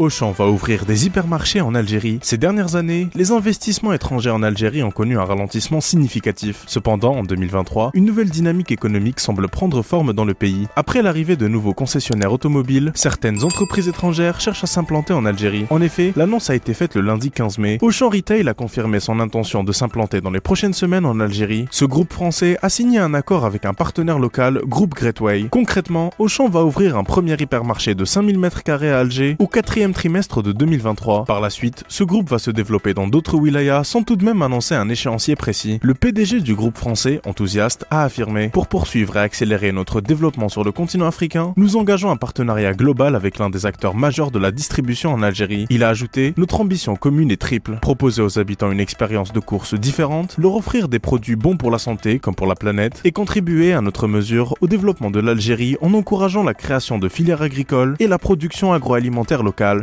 Auchan va ouvrir des hypermarchés en Algérie. Ces dernières années, les investissements étrangers en Algérie ont connu un ralentissement significatif. Cependant, en 2023, une nouvelle dynamique économique semble prendre forme dans le pays. Après l'arrivée de nouveaux concessionnaires automobiles, certaines entreprises étrangères cherchent à s'implanter en Algérie. En effet, l'annonce a été faite le lundi 15 mai. Auchan Retail a confirmé son intention de s'implanter dans les prochaines semaines en Algérie. Ce groupe français a signé un accord avec un partenaire local, Groupe Greatway. Concrètement, Auchan va ouvrir un premier hypermarché de 5000 m2 à Alger, au quatrième trimestre de 2023. Par la suite, ce groupe va se développer dans d'autres wilayas sans tout de même annoncer un échéancier précis. Le PDG du groupe français, enthousiaste, a affirmé Pour poursuivre et accélérer notre développement sur le continent africain, nous engageons un partenariat global avec l'un des acteurs majeurs de la distribution en Algérie. Il a ajouté Notre ambition commune est triple proposer aux habitants une expérience de course différente, leur offrir des produits bons pour la santé comme pour la planète et contribuer à notre mesure au développement de l'Algérie en encourageant la création de filières agricoles et la production agroalimentaire locale.